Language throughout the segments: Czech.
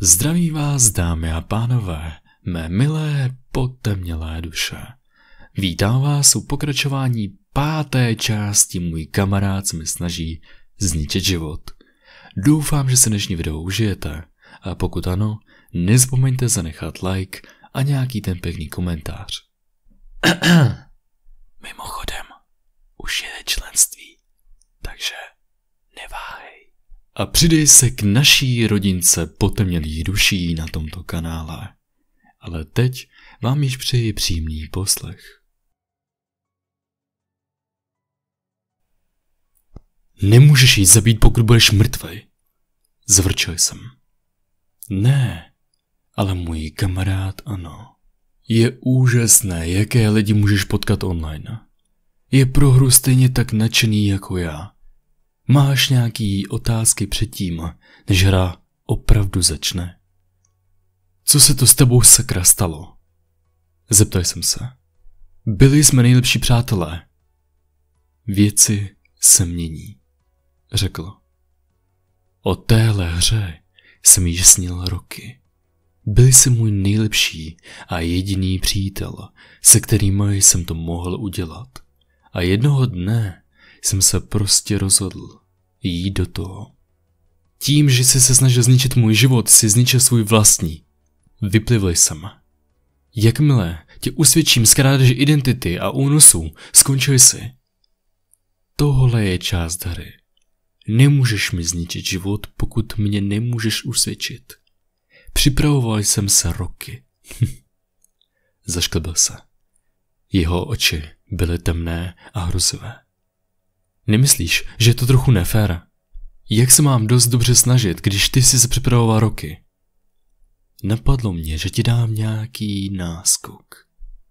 Zdraví vás, dámy a pánové, mé milé potemnělé duše. Vítám vás u pokračování páté části Můj kamarád se mi snaží zničit život. Doufám, že se dnešní video užijete a pokud ano, nezapomeňte zanechat like a nějaký ten pěkný komentář. Mimochodem, už je členství, takže neváhej a přidej se k naší rodince potemnělých duší na tomto kanále. Ale teď vám již přeji přímý poslech. Nemůžeš jí zabít, pokud budeš mrtvý. Zvrčel jsem. Ne, ale můj kamarád ano. Je úžasné, jaké lidi můžeš potkat online. Je pro hru stejně tak nadšený jako já. Máš nějaký otázky předtím, než hra opravdu začne? Co se to s tebou sakra stalo? Zeptal jsem se. Byli jsme nejlepší přátelé. Věci se mění, řekl. O téhle hře jsem již snil roky. Byl jsi můj nejlepší a jediný přítel, se kterým jsem to mohl udělat. A jednoho dne jsem se prostě rozhodl jít do toho. Tím, že jsi se snažil zničit můj život, si zničil svůj vlastní. Vyplivl jsem. Jakmile tě usvědčím z krádeže identity a únosů, skončil jsi. Tohle je část hry. Nemůžeš mi zničit život, pokud mě nemůžeš usvědčit. Připravoval jsem se roky. Zašklebil se. Jeho oči byly temné a hrozivé. Nemyslíš, že je to trochu nefér? Jak se mám dost dobře snažit, když ty jsi se připravoval roky? Napadlo mě, že ti dám nějaký náskok.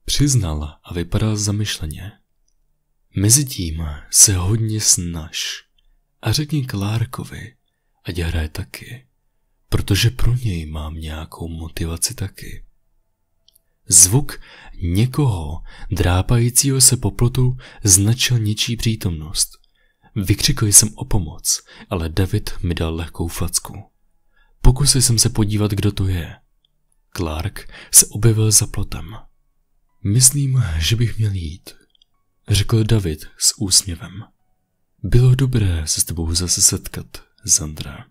Přiznala a vypadal zamyšleně. Mezitím se hodně snaž a řekni Klárkovi, ať hraje taky, protože pro něj mám nějakou motivaci taky. Zvuk někoho drápajícího se po plotu značil něčí přítomnost – Vykřikl jsem o pomoc, ale David mi dal lehkou facku. Pokusil jsem se podívat, kdo to je. Clark se objevil za plotem. Myslím, že bych měl jít, řekl David s úsměvem. Bylo dobré se s tebou zase setkat, Zandra.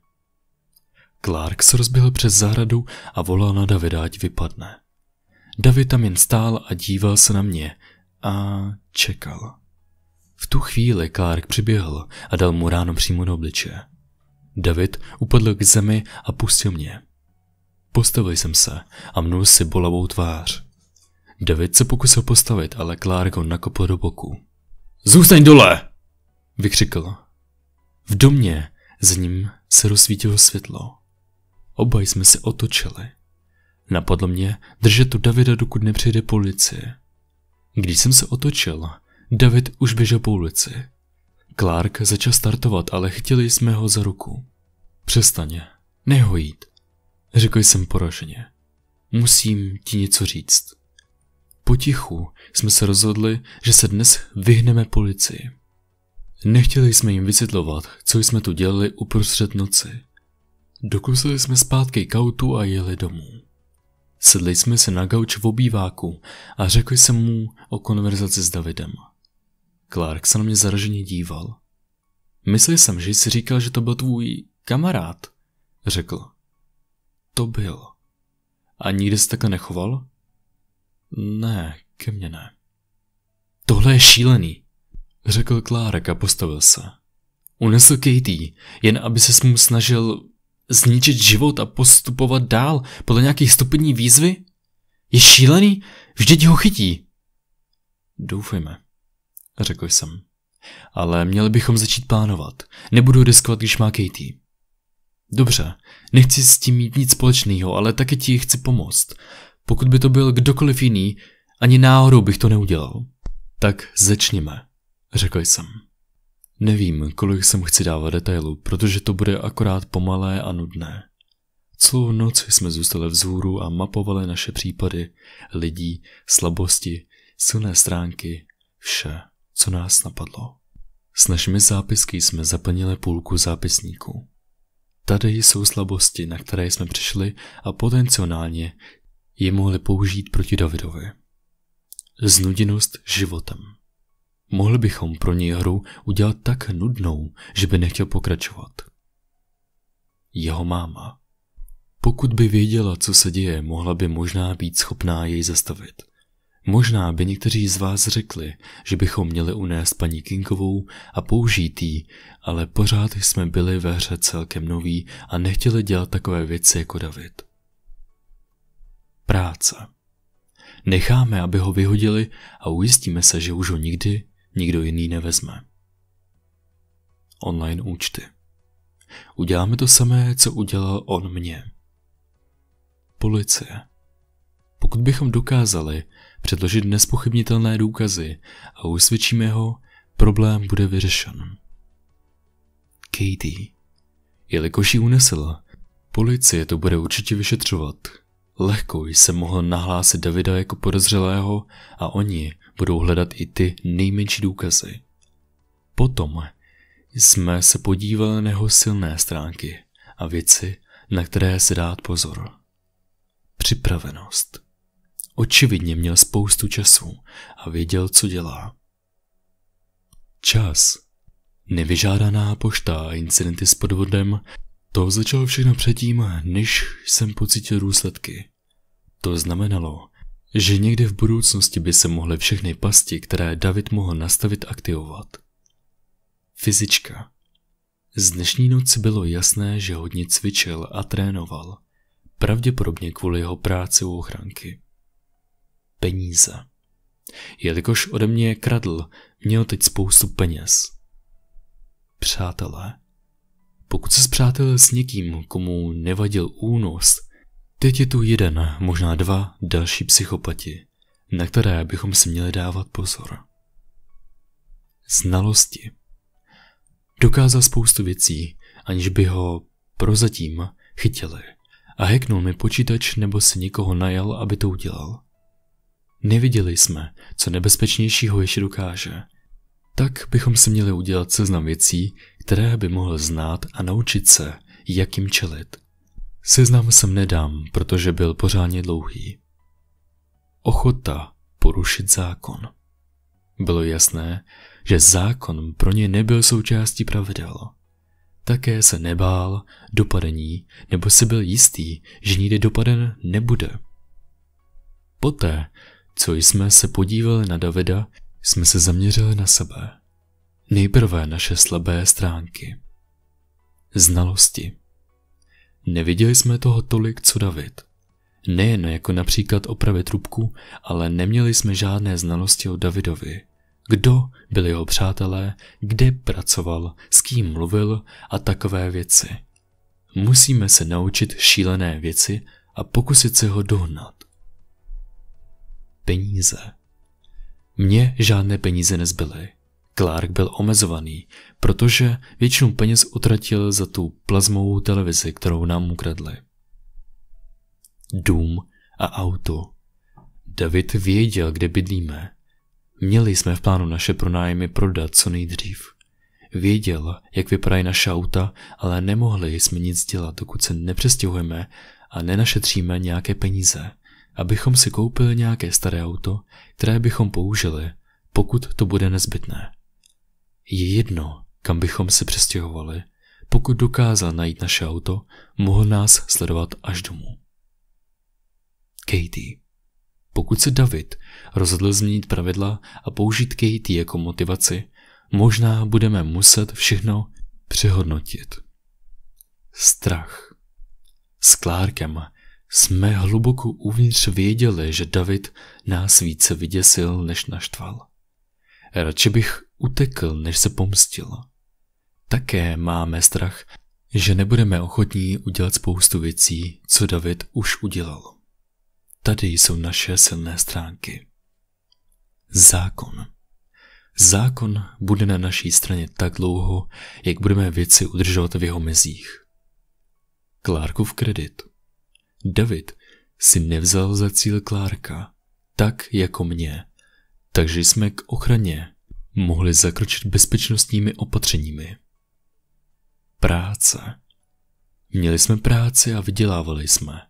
Clark se rozběhl přes zahradu a volal na Davida, ať vypadne. David tam jen stál a díval se na mě a čekal. V tu chvíli Clark přiběhl a dal mu ráno přímo do obliče. David upadl k zemi a pustil mě. Postavil jsem se a mnul si bolavou tvář. David se pokusil postavit, ale Clark ho nakopl do boku. Zůstaň dole! vykřikl. V domě z ním se rozsvítilo světlo. Oba jsme se otočili. Napadlo mě držet tu Davida, dokud nepřijde policie. Když jsem se otočil, David už běžel po ulici. Clark začal startovat, ale chtěli jsme ho za ruku. Přestaně, neho jít. Řekl jsem poraženě. Musím ti něco říct. Potichu jsme se rozhodli, že se dnes vyhneme policii. Nechtěli jsme jim vysvětlovat, co jsme tu dělali uprostřed noci. Dokusili jsme zpátky k autu a jeli domů. Sedli jsme se na gauč v obýváku a řekli jsem mu o konverzaci s Davidem. Clark se na mě zaraženě díval. Myslel jsem, že jsi říkal, že to byl tvůj kamarád, řekl. To byl. A nikdy se takhle nechoval? Ne, ke mně ne. Tohle je šílený, řekl Klárek a postavil se. Unesl Katie, jen aby se mu snažil zničit život a postupovat dál podle nějakých stupení výzvy? Je šílený? Vždyť ho chytí. Doufejme. Řekl jsem. Ale měli bychom začít plánovat. Nebudu riskovat, když má Katie. Dobře, nechci s tím mít nic společného, ale taky ti chci pomoct. Pokud by to byl kdokoliv jiný, ani náhodou bych to neudělal. Tak začněme, řekl jsem. Nevím, kolik jsem chci dávat detailů, protože to bude akorát pomalé a nudné. Celou noc jsme zůstali vzhůru a mapovali naše případy, lidí, slabosti, silné stránky, vše co nás napadlo. S našimi zápisky jsme zaplnili půlku zápisníku. Tady jsou slabosti, na které jsme přišli a potenciálně je mohli použít proti Davidovi. Znuděnost životem. Mohli bychom pro něj hru udělat tak nudnou, že by nechtěl pokračovat. Jeho máma. Pokud by věděla, co se děje, mohla by možná být schopná jej zastavit. Možná by někteří z vás řekli, že bychom měli unést paní Kinkovou a použít jí, ale pořád jsme byli ve hře celkem noví a nechtěli dělat takové věci jako David. Práce. Necháme, aby ho vyhodili a ujistíme se, že už ho nikdy nikdo jiný nevezme. Online účty. Uděláme to samé, co udělal on mě. Policie. Pokud bychom dokázali, předložit nespochybnitelné důkazy a usvědčíme ho, problém bude vyřešen. Katie. Jelikož ji unesla, policie to bude určitě vyšetřovat. Lehko jsem mohl nahlásit Davida jako podezřelého a oni budou hledat i ty nejmenší důkazy. Potom jsme se podívali na jeho silné stránky a věci, na které se dát pozor. Připravenost. Očividně měl spoustu času a věděl, co dělá. Čas. Nevyžádaná pošta a incidenty s podvodem, to začalo všechno předtím, než jsem pocítil důsledky. To znamenalo, že někdy v budoucnosti by se mohly všechny pasti, které David mohl nastavit, aktivovat. Fyzička. Z dnešní noci bylo jasné, že hodně cvičil a trénoval, pravděpodobně kvůli jeho práci u ochranky peníze. Jelikož ode mě je kradl, měl teď spoustu peněz. Přátelé, pokud se zpřátel s někým, komu nevadil únos, teď je tu jeden, možná dva další psychopati, na které bychom si měli dávat pozor. Znalosti Dokázal spoustu věcí, aniž by ho prozatím chytili a heknul mi počítač nebo si někoho najal, aby to udělal. Neviděli jsme, co nebezpečnějšího ještě dokáže. Tak bychom si měli udělat seznam věcí, které by mohl znát a naučit se, jak jim čelit. Seznam sem nedám, protože byl pořádně dlouhý. Ochota porušit zákon. Bylo jasné, že zákon pro ně nebyl součástí pravidel. Také se nebál dopadení, nebo si byl jistý, že nikdy dopaden nebude. Poté, co jsme se podívali na Davida, jsme se zaměřili na sebe. Nejprve naše slabé stránky. Znalosti. Neviděli jsme toho tolik, co David. Nejen jako například opravit trubku, ale neměli jsme žádné znalosti o Davidovi. Kdo byli jeho přátelé, kde pracoval, s kým mluvil a takové věci. Musíme se naučit šílené věci a pokusit se ho dohnat peníze. Mně žádné peníze nezbyly. Clark byl omezovaný, protože většinu peněz utratil za tu plazmovou televizi, kterou nám ukradli. Dům a auto. David věděl, kde bydlíme. Měli jsme v plánu naše pronájmy prodat co nejdřív. Věděl, jak vypadají naše auta, ale nemohli jsme nic dělat, dokud se nepřestěhujeme a nenašetříme nějaké peníze – abychom si koupili nějaké staré auto, které bychom použili, pokud to bude nezbytné. Je jedno, kam bychom se přestěhovali, pokud dokázal najít naše auto, mohl nás sledovat až domů. Katie Pokud se David rozhodl změnit pravidla a použít Katie jako motivaci, možná budeme muset všechno přehodnotit. Strach S Klárkem jsme hluboko uvnitř věděli, že David nás více vyděsil, než naštval. Radši bych utekl, než se pomstil. Také máme strach, že nebudeme ochotní udělat spoustu věcí, co David už udělal. Tady jsou naše silné stránky. Zákon. Zákon bude na naší straně tak dlouho, jak budeme věci udržovat v jeho mezích. Clarkův kredit. David si nevzal za cíl Klárka, tak jako mě, takže jsme k ochraně mohli zakročit bezpečnostními opatřeními. Práce. Měli jsme práci a vydělávali jsme.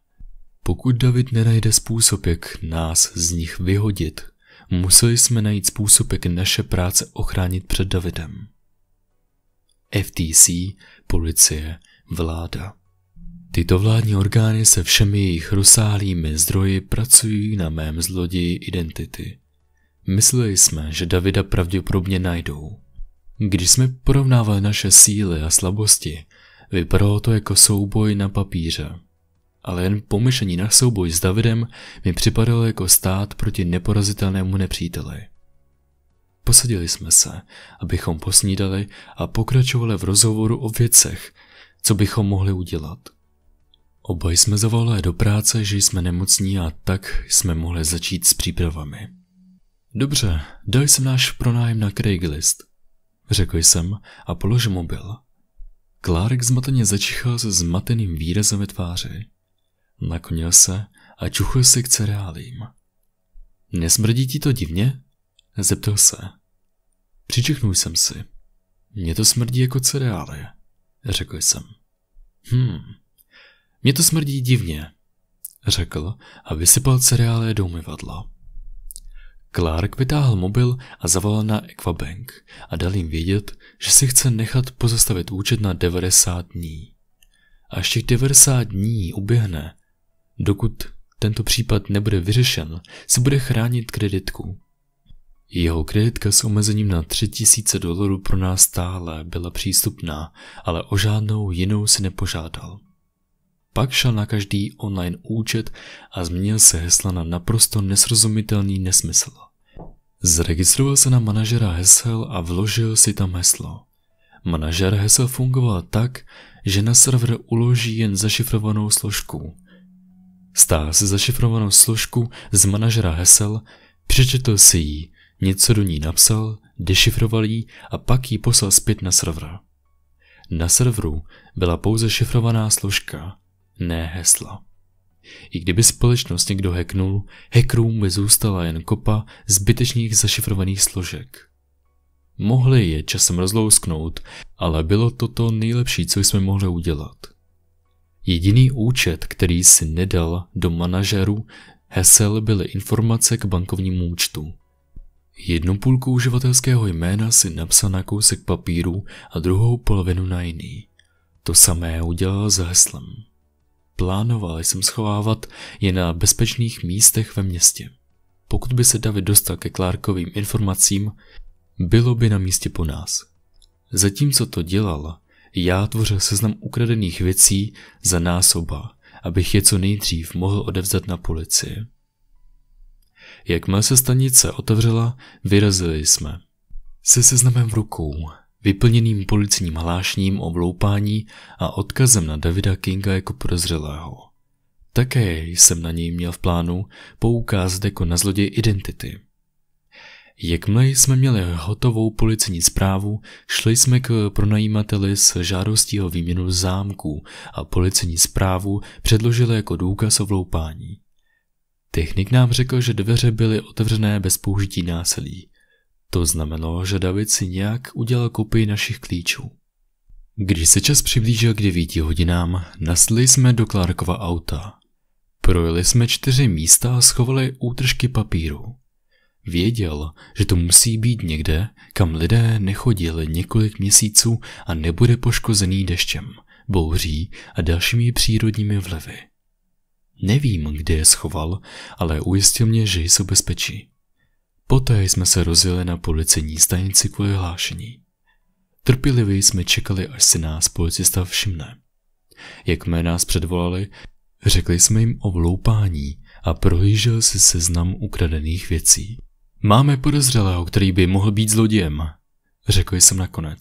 Pokud David nenajde způsob, jak nás z nich vyhodit, museli jsme najít způsob, jak naše práce ochránit před Davidem. FTC, policie, vláda. Tyto vládní orgány se všemi jejich rozsáhlými zdroji pracují na mém zloději identity. Mysleli jsme, že Davida pravděpodobně najdou. Když jsme porovnávali naše síly a slabosti, vypadalo to jako souboj na papíře. Ale jen pomyšlení na souboj s Davidem mi připadalo jako stát proti neporazitelnému nepříteli. Posadili jsme se, abychom posnídali a pokračovali v rozhovoru o věcech, co bychom mohli udělat. Oba jsme zavolali do práce, že jsme nemocní a tak jsme mohli začít s přípravami. Dobře, daj jsem náš pronájem na Craigslist, řekl jsem a položil mobil. Klárek zmateně začichal se zmateným výrazem ve tváři. Nakonil se a čuchl se k cereálím. Nesmrdí ti to divně? Zeptal se. Přičichnul jsem si. Mně to smrdí jako cereály, řekl jsem. Hmm, mě to smrdí divně, řekl a vysypal cereálie do umyvadla. Clark vytáhl mobil a zavolal na Equabank a dal jim vědět, že si chce nechat pozastavit účet na 90 dní. Až těch 90 dní uběhne, dokud tento případ nebude vyřešen, si bude chránit kreditku. Jeho kreditka s omezením na 3000 dolarů pro nás stále byla přístupná, ale o žádnou jinou si nepožádal. Pak šel na každý online účet a změnil se hesla na naprosto nesrozumitelný nesmysl. Zregistroval se na manažera hesel a vložil si tam heslo. Manažer hesel fungoval tak, že na server uloží jen zašifrovanou složku. Stá si zašifrovanou složku z manažera hesel, přečetl si ji, něco do ní napsal, dešifroval ji a pak ji poslal zpět na server. Na serveru byla pouze šifrovaná složka – ne hesla. I kdyby společnost někdo heknul, hackerům by zůstala jen kopa zbytečných zašifrovaných složek. Mohli je časem rozlousknout, ale bylo to to nejlepší, co jsme mohli udělat. Jediný účet, který si nedal do manažeru, hesel byly informace k bankovnímu účtu. Jednu půlku uživatelského jména si napsal na kousek papíru a druhou polovinu na jiný. To samé udělal s heslem. Plánoval jsem schovávat je na bezpečných místech ve městě. Pokud by se David dostal ke Clarkovým informacím, bylo by na místě po nás. Zatímco to dělal, já tvořil seznam ukradených věcí za násoba, abych je co nejdřív mohl odevzat na policii. Jakmile se stanice otevřela, vyrazili jsme. Se seznamem v rukou vyplněným policním hlášním o vloupání a odkazem na Davida Kinga jako prozřelého. Také jsem na něj měl v plánu poukázat jako na zloděj identity. Jakmile jsme měli hotovou policejní zprávu, šli jsme k pronajímateli s žádostí o výměnu zámků a policejní zprávu předložili jako důkaz o vloupání. Technik nám řekl, že dveře byly otevřené bez použití násilí. To znamenalo, že David si nějak udělal kopii našich klíčů. Když se čas přiblížil k 9 hodinám, nasli jsme do Clarkova auta. Projeli jsme čtyři místa a schovali útržky papíru. Věděl, že to musí být někde, kam lidé nechodili několik měsíců a nebude poškozený deštěm, bouří a dalšími přírodními vlivy. Nevím, kde je schoval, ale ujistil mě, že jsou bezpečí. Poté jsme se rozjeli na policejní stanici kvůli hlášení. Trpělivě jsme čekali, až si nás policista všimne. Jak mé nás předvolali, řekli jsme jim o vloupání a prohlížel si seznam ukradených věcí. Máme podezřelého, který by mohl být zlodějem, řekl jsem nakonec.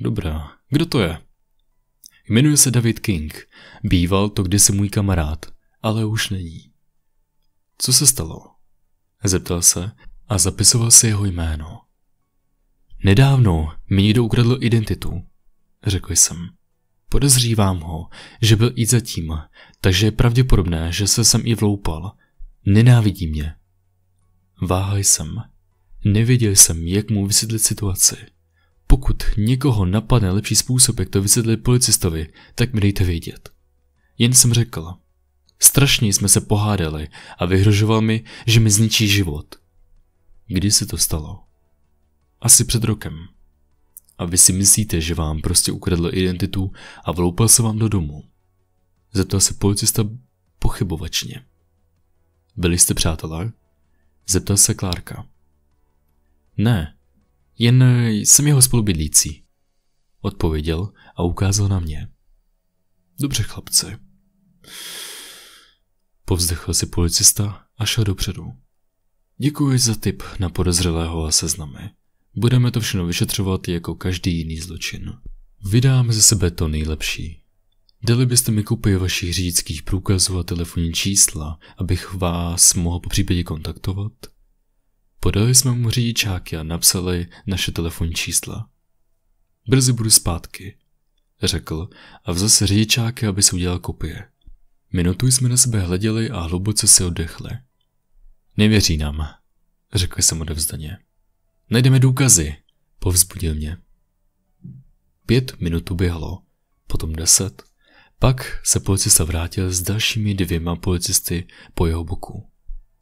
Dobrá, kdo to je? Jmenuje se David King. Býval to kdysi můj kamarád, ale už není. Co se stalo? Zeptal se a zapisoval si jeho jméno. Nedávno mi někdo ukradl identitu, řekl jsem. Podezřívám ho, že byl i zatím, takže je pravděpodobné, že se sem i vloupal. Nenávidí mě. Váhaj jsem. Nevěděl jsem, jak mu vysvětlit situaci. Pokud někoho napadne lepší způsob, jak to vysvětlit policistovi, tak mi dejte vědět. Jen jsem řekl, Strašně jsme se pohádali a vyhrožoval mi, že mi zničí život. Kdy se to stalo? Asi před rokem. A vy si myslíte, že vám prostě ukradl identitu a vloupal se vám do domu? Zeptal se policista pochybovačně. Byli jste přátelé? Zeptal se Klárka. Ne, jen eh, jsem jeho spolubydlící. Odpověděl a ukázal na mě. Dobře, chlapci. Povzdechl si policista a šel dopředu. Děkuji za tip na podezřelého a seznamy. Budeme to všechno vyšetřovat jako každý jiný zločin. Vydáme ze sebe to nejlepší. Dali byste mi kopii vašich řidičských průkazů a telefonní čísla, abych vás mohl po případě kontaktovat? Podali jsme mu řidičáky a napsali naše telefonní čísla. Brzy budu zpátky, řekl a vzal si řidičáky, aby si udělal kopie. Minutu jsme na sebe hleděli a hluboce si oddechli. Nevěří nám, řekl jsem odevzdaně. Najdeme důkazy, povzbudil mě. Pět minut běhlo, potom deset, pak se policista vrátil s dalšími dvěma policisty po jeho boku.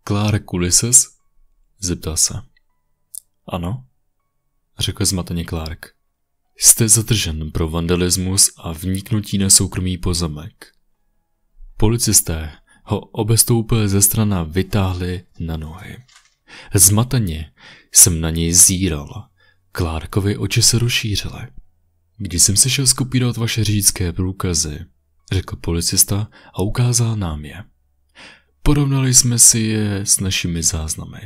Kláre Kulises? Zeptal se. Ano? Řekl zmateně Clark. Jste zadržen pro vandalismus a vniknutí na soukromý pozemek. Policisté ho obestoupili ze strana vytáhli na nohy. Zmateně jsem na něj zíral. Klárkovi oči se rozšířily. Když jsem se šel skopírovat vaše řidičské průkazy, řekl policista a ukázal nám je. Porovnali jsme si je s našimi záznamy.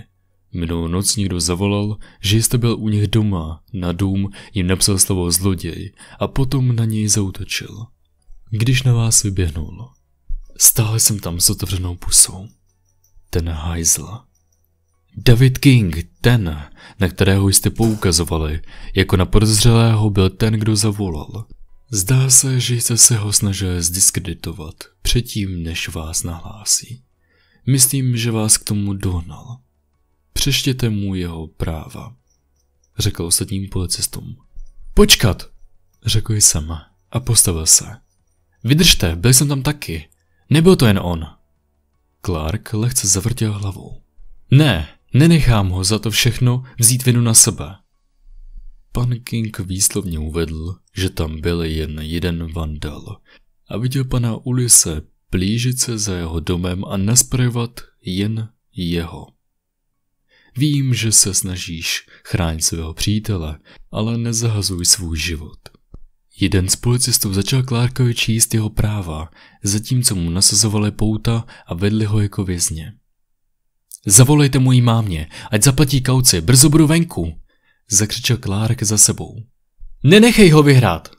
Minulou noc někdo zavolal, že jste byl u nich doma, na dům jim napsal slovo zloděj a potom na něj zautočil. Když na vás vyběhnul. Stál jsem tam s otevřenou pusou. Ten hajzl. David King, ten, na kterého jste poukazovali, jako na podezřelého byl ten, kdo zavolal. Zdá se, že jste se ho snažil zdiskreditovat předtím, než vás nahlásí. Myslím, že vás k tomu dohnal. Přeštěte mu jeho práva, řekl ostatním policistům. Počkat, řekl jsem a postavil se. Vydržte, byl jsem tam taky. Nebyl to jen on. Clark lehce zavrtěl hlavou. Ne, nenechám ho za to všechno vzít vinu na sebe. Pan King výslovně uvedl, že tam byl jen jeden vandal a viděl pana Ulise plížit se za jeho domem a nasprojovat jen jeho. Vím, že se snažíš chránit svého přítele, ale nezahazuj svůj život. Jeden z policistů začal Clarkovi číst jeho práva, zatímco mu nasazovali pouta a vedli ho jako vězně. Zavolejte mojí mámě, ať zaplatí kauci, brzo budu venku, zakřičel Clark za sebou. Nenechej ho vyhrát,